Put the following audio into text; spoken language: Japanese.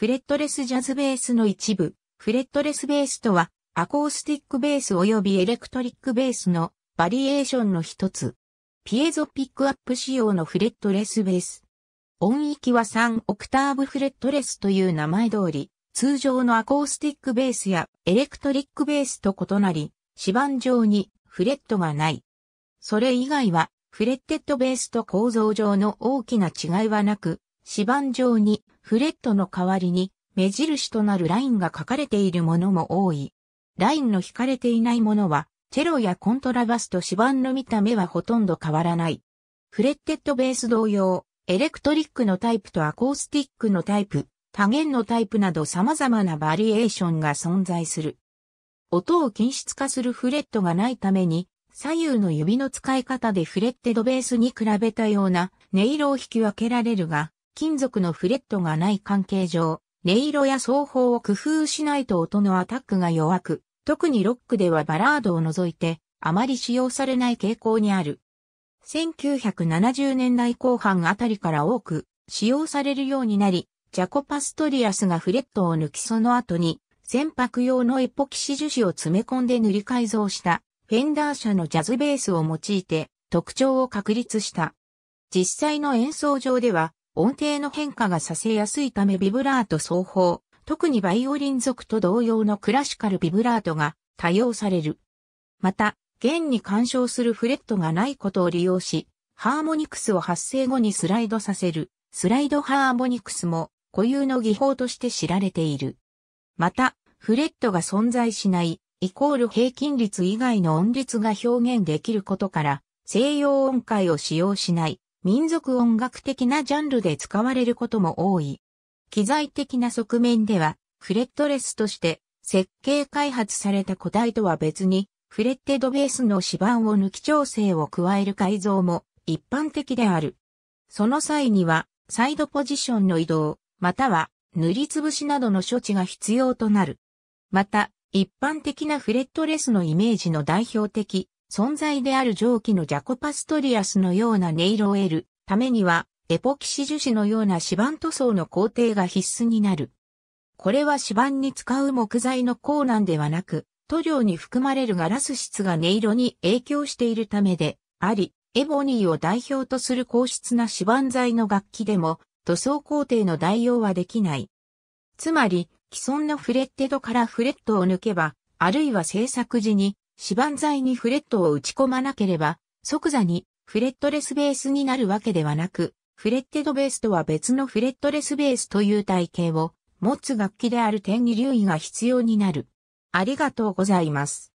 フレットレスジャズベースの一部。フレットレスベースとは、アコースティックベース及びエレクトリックベースのバリエーションの一つ。ピエゾピックアップ仕様のフレットレスベース。音域は3オクターブフレットレスという名前通り、通常のアコースティックベースやエレクトリックベースと異なり、指板上にフレットがない。それ以外は、フレッテッドベースと構造上の大きな違いはなく、指板上にフレットの代わりに目印となるラインが書かれているものも多い。ラインの引かれていないものは、チェロやコントラバスと指板の見た目はほとんど変わらない。フレッテッドベース同様、エレクトリックのタイプとアコースティックのタイプ、多弦のタイプなど様々なバリエーションが存在する。音を均質化するフレットがないために、左右の指の使い方でフレッテドベースに比べたような音色を引き分けられるが、金属のフレットがない関係上、音色や奏法を工夫しないと音のアタックが弱く、特にロックではバラードを除いて、あまり使用されない傾向にある。1970年代後半あたりから多く使用されるようになり、ジャコパストリアスがフレットを抜きその後に、船舶用のエポキシ樹脂を詰め込んで塗り改造したフェンダー社のジャズベースを用いて特徴を確立した。実際の演奏上では音程の変化がさせやすいためビブラート奏法、特にバイオリン族と同様のクラシカルビブラートが多用される。また、弦に干渉するフレットがないことを利用し、ハーモニクスを発生後にスライドさせる、スライドハーモニクスも固有の技法として知られている。また、フレットが存在しない、イコール平均率以外の音律が表現できることから、西洋音階を使用しない、民族音楽的なジャンルで使われることも多い。機材的な側面では、フレットレスとして設計開発された個体とは別に、フレッテドベースの指板を抜き調整を加える改造も一般的である。その際には、サイドポジションの移動、または塗りつぶしなどの処置が必要となる。また、一般的なフレットレスのイメージの代表的存在である蒸気のジャコパストリアスのような音色を得るためには、エポキシ樹脂のような指板塗装の工程が必須になる。これは指板に使う木材の鉱難ではなく、塗料に含まれるガラス質が音色に影響しているためで、あり、エボニーを代表とする硬質な指板材の楽器でも、塗装工程の代用はできない。つまり、既存のフレッテドからフレットを抜けば、あるいは制作時に指板材にフレットを打ち込まなければ、即座にフレットレスベースになるわけではなく、フレッテドベースとは別のフレットレスベースという体系を持つ楽器である点に留意が必要になる。ありがとうございます。